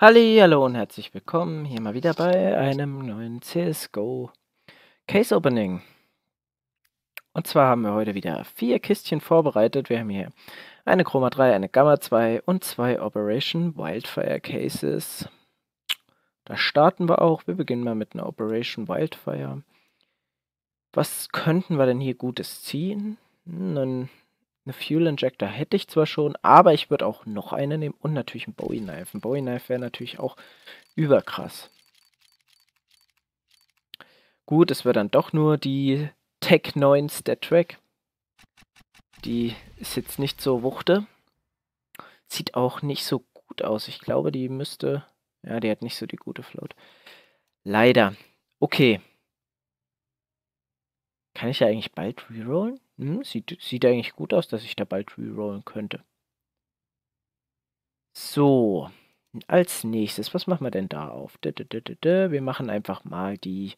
Halli, hallo und herzlich willkommen hier mal wieder bei einem neuen CSGO Case Opening. Und zwar haben wir heute wieder vier Kistchen vorbereitet. Wir haben hier eine Chroma 3, eine Gamma 2 und zwei Operation Wildfire Cases. Da starten wir auch. Wir beginnen mal mit einer Operation Wildfire. Was könnten wir denn hier Gutes ziehen? Einen eine Fuel Injector hätte ich zwar schon, aber ich würde auch noch eine nehmen und natürlich ein Bowie Knife. Ein Bowie Knife wäre natürlich auch überkrass. Gut, es wäre dann doch nur die Tech 9 Stat Track. Die ist jetzt nicht so wuchte. Sieht auch nicht so gut aus. Ich glaube, die müsste... Ja, die hat nicht so die gute Float. Leider. Okay. Kann ich ja eigentlich bald rerollen? Hm, sieht, sieht eigentlich gut aus, dass ich da bald rerollen könnte. So, als nächstes, was machen wir denn da auf? Wir machen einfach mal die,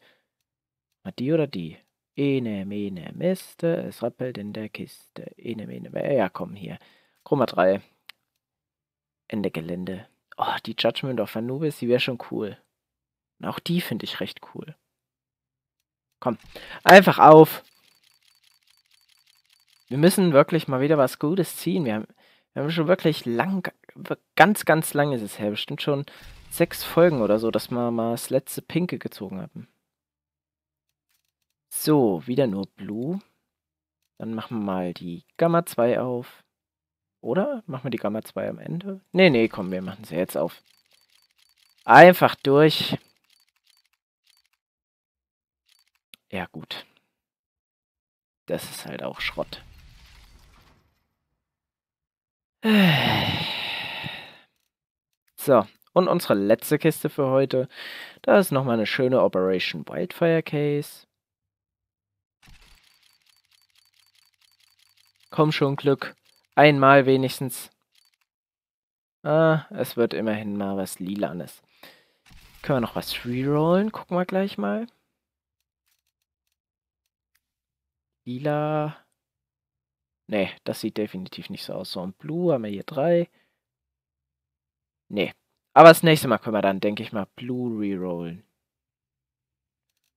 mal die oder die. Ene, mene, miste, es rappelt in der Kiste. Ene, mene, mene. ja komm hier. Chroma 3. Ende Gelände. Oh, die Judgment of Anubis, die wäre schon cool. Und auch die finde ich recht cool. Komm, einfach auf wir müssen wirklich mal wieder was Gutes ziehen. Wir haben, wir haben schon wirklich lang, ganz, ganz lang ist es her. Bestimmt schon sechs Folgen oder so, dass wir mal das letzte Pinke gezogen haben. So, wieder nur Blue. Dann machen wir mal die Gamma 2 auf. Oder? Machen wir die Gamma 2 am Ende? Nee, nee, komm, wir machen sie jetzt auf. Einfach durch. Ja, gut. Das ist halt auch Schrott. So, und unsere letzte Kiste für heute, da ist nochmal eine schöne Operation Wildfire Case. Komm schon, Glück. Einmal wenigstens. Ah, es wird immerhin mal was Lilanes. Können wir noch was rerollen? Gucken wir gleich mal. Lila. Ne, das sieht definitiv nicht so aus. So ein Blue haben wir hier drei. Nee. Aber das nächste Mal können wir dann, denke ich mal, Blue rerollen.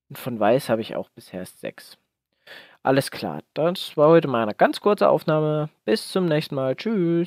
Und von Weiß habe ich auch bisher erst 6. Alles klar, das war heute mal eine ganz kurze Aufnahme. Bis zum nächsten Mal. Tschüss.